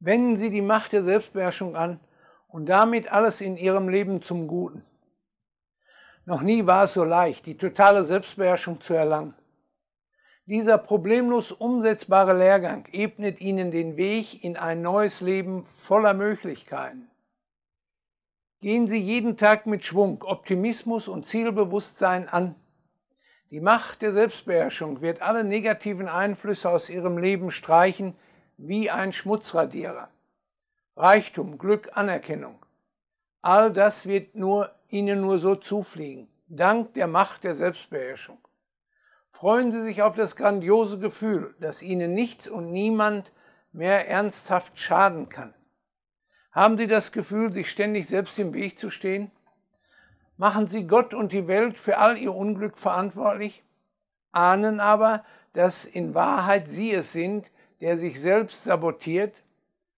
wenden sie die Macht der Selbstbeherrschung an und damit alles in ihrem Leben zum Guten. Noch nie war es so leicht, die totale Selbstbeherrschung zu erlangen. Dieser problemlos umsetzbare Lehrgang ebnet ihnen den Weg in ein neues Leben voller Möglichkeiten. Gehen Sie jeden Tag mit Schwung, Optimismus und Zielbewusstsein an. Die Macht der Selbstbeherrschung wird alle negativen Einflüsse aus Ihrem Leben streichen, wie ein Schmutzradierer. Reichtum, Glück, Anerkennung. All das wird nur, Ihnen nur so zufliegen, dank der Macht der Selbstbeherrschung. Freuen Sie sich auf das grandiose Gefühl, dass Ihnen nichts und niemand mehr ernsthaft schaden kann. Haben Sie das Gefühl, sich ständig selbst im Weg zu stehen? Machen Sie Gott und die Welt für all Ihr Unglück verantwortlich, ahnen aber, dass in Wahrheit Sie es sind, der sich selbst sabotiert,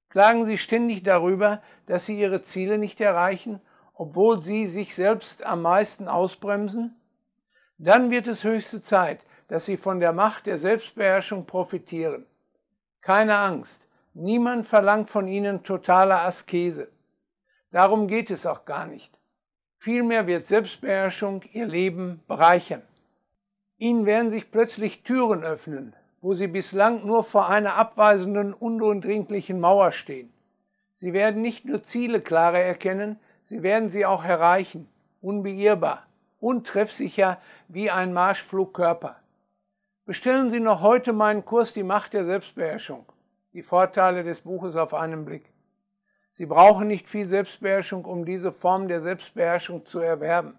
klagen sie ständig darüber, dass sie ihre Ziele nicht erreichen, obwohl sie sich selbst am meisten ausbremsen? Dann wird es höchste Zeit, dass sie von der Macht der Selbstbeherrschung profitieren. Keine Angst, niemand verlangt von ihnen totale Askese. Darum geht es auch gar nicht. Vielmehr wird Selbstbeherrschung ihr Leben bereichern. Ihnen werden sich plötzlich Türen öffnen, wo sie bislang nur vor einer abweisenden, undurchdringlichen Mauer stehen. Sie werden nicht nur Ziele klarer erkennen, sie werden sie auch erreichen, unbeirrbar, untreffsicher wie ein Marschflugkörper. Bestellen Sie noch heute meinen Kurs Die Macht der Selbstbeherrschung. Die Vorteile des Buches auf einen Blick. Sie brauchen nicht viel Selbstbeherrschung, um diese Form der Selbstbeherrschung zu erwerben.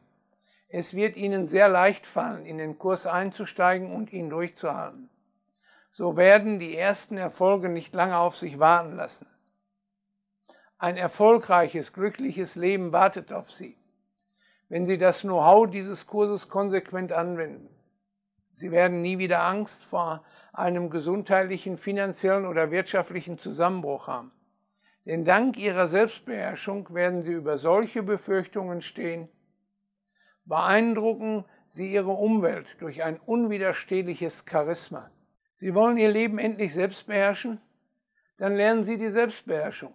Es wird Ihnen sehr leicht fallen, in den Kurs einzusteigen und ihn durchzuhalten so werden die ersten Erfolge nicht lange auf sich warten lassen. Ein erfolgreiches, glückliches Leben wartet auf Sie, wenn Sie das Know-how dieses Kurses konsequent anwenden. Sie werden nie wieder Angst vor einem gesundheitlichen, finanziellen oder wirtschaftlichen Zusammenbruch haben. Denn dank Ihrer Selbstbeherrschung werden Sie über solche Befürchtungen stehen. Beeindrucken Sie Ihre Umwelt durch ein unwiderstehliches Charisma. Sie wollen Ihr Leben endlich selbst beherrschen? Dann lernen Sie die Selbstbeherrschung.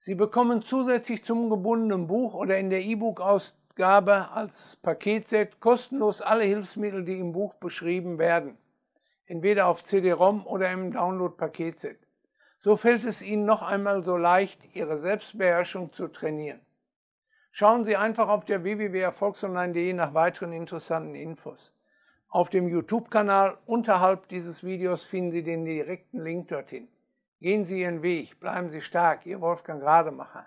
Sie bekommen zusätzlich zum gebundenen Buch oder in der E-Book-Ausgabe als Paketset kostenlos alle Hilfsmittel, die im Buch beschrieben werden, entweder auf CD-ROM oder im Download-Paketset. So fällt es Ihnen noch einmal so leicht, Ihre Selbstbeherrschung zu trainieren. Schauen Sie einfach auf der www.erfolgsonline.de nach weiteren interessanten Infos. Auf dem YouTube-Kanal unterhalb dieses Videos finden Sie den direkten Link dorthin. Gehen Sie Ihren Weg, bleiben Sie stark, Ihr Wolfgang Rademacher.